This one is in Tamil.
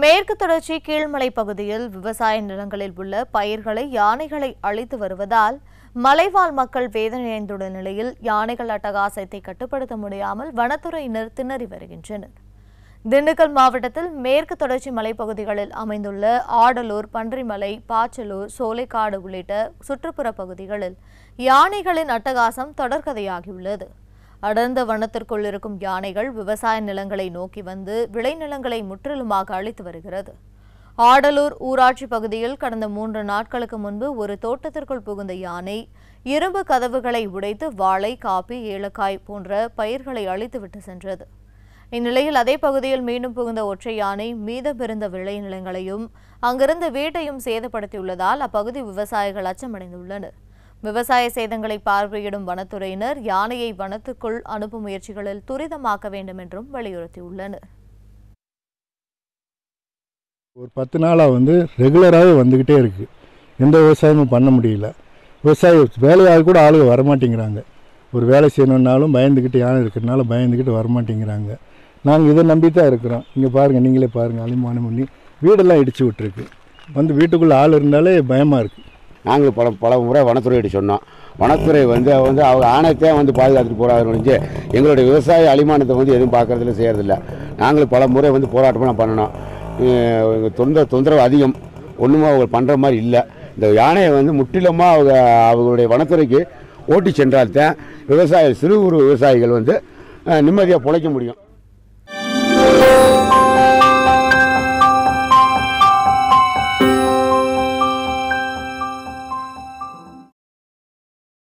மேற்கு தொடர்ச்சி கீழ்மலை பகுதியில் விவசாய நிலங்களில் உள்ள பயிர்களை யானைகளை அழித்து வருவதால் மலைவாழ் மக்கள் வேதனையடைந்துள்ள நிலையில் யானைகள் அட்டகாசத்தை கட்டுப்படுத்த முடியாமல் வனத்துறையினர் திணறி வருகின்றனர் திண்டுக்கல் மாவட்டத்தில் மேற்கு தொடர்ச்சி மலைப்பகுதிகளில் அமைந்துள்ள ஆடலூர் பன்றிமலை பாச்சலூர் சோலைக்காடு உள்ளிட்ட சுற்றுப்புற பகுதிகளில் யானைகளின் அட்டகாசம் தொடர்கதையாகியுள்ளது அடர்ந்த வனத்திற்குள் இருக்கும் யானைகள் விவசாய நிலங்களை நோக்கி வந்து விளைநிலங்களை முற்றிலுமாக அழித்து வருகிறது ஆடலூர் ஊராட்சி பகுதியில் கடந்த மூன்று நாட்களுக்கு முன்பு ஒரு தோட்டத்திற்குள் புகுந்த யானை இரும்பு கதவுகளை உடைத்து வாழை காப்பி ஏலக்காய் போன்ற பயிர்களை அழித்துவிட்டு சென்றது இந்நிலையில் அதே பகுதியில் மீண்டும் புகுந்த ஒற்றை யானை மீதமிருந்த விளைநிலங்களையும் அங்கிருந்த வீட்டையும் சேதப்படுத்தியுள்ளதால் அப்பகுதி விவசாயிகள் அச்சமடைந்துள்ளனர் விவசாய சேதங்களை பார்வையிடும் வனத்துறையினர் யானையை வனத்துக்குள் அனுப்பும் முயற்சிகளில் துரிதமாக்க வேண்டும் என்றும் வலியுறுத்தியுள்ளனர் ஒரு பத்து நாளாக வந்து ரெகுலராகவே வந்துக்கிட்டே இருக்குது எந்த விவசாயமும் பண்ண முடியல விவசாய வேலையாக கூட ஆளுக வரமாட்டேங்கிறாங்க ஒரு வேலை செய்யணுன்னாலும் பயந்துக்கிட்டு யானை இருக்கிறதுனால பயந்துக்கிட்டு வரமாட்டேங்கிறாங்க நாங்கள் இதை நம்பி தான் இருக்கிறோம் இங்கே பாருங்கள் நீங்களே பாருங்கள் அலிமானம் பண்ணி வீடெல்லாம் இடித்து விட்டுருக்கு வந்து வீட்டுக்குள்ளே ஆள் இருந்தாலே பயமாக இருக்குது நாங்களும் பல பல முறை வனத்துறையிட்ட சொன்னோம் வனத்துறை வந்து வந்து அவங்க ஆணையத்தையும் வந்து பாதுகாத்துட்டு போகிறாரு நினைஞ்சு எங்களுடைய விவசாய அலிமானத்தை வந்து எதுவும் பார்க்குறதுல செய்கிறதில்ல நாங்களும் பல முறை வந்து போராட்டமாக பண்ணணும் தொந்தர தொந்தரவு அதிகம் ஒன்றுமே அவங்க பண்ணுற மாதிரி இல்லை இந்த யானையை வந்து முற்றிலுமாக அவங்க அவங்களுடைய வனத்துறைக்கு ஓட்டி சென்றால்தான் விவசாய சிறு குறு விவசாயிகள் வந்து நிம்மதியாக பிழைக்க முடியும்